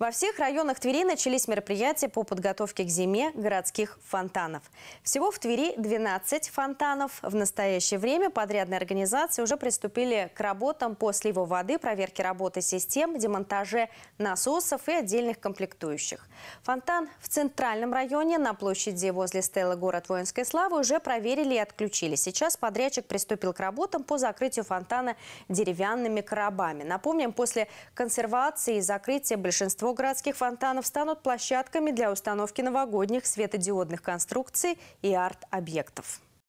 Во всех районах Твери начались мероприятия по подготовке к зиме городских фонтанов. Всего в Твери 12 фонтанов. В настоящее время подрядные организации уже приступили к работам по сливу воды, проверке работы систем, демонтаже насосов и отдельных комплектующих. Фонтан в центральном районе на площади возле стелы город воинской славы уже проверили и отключили. Сейчас подрядчик приступил к работам по закрытию фонтана деревянными коробами. Напомним, после консервации и закрытия большинство большинство городских фонтанов станут площадками для установки новогодних светодиодных конструкций и арт-объектов.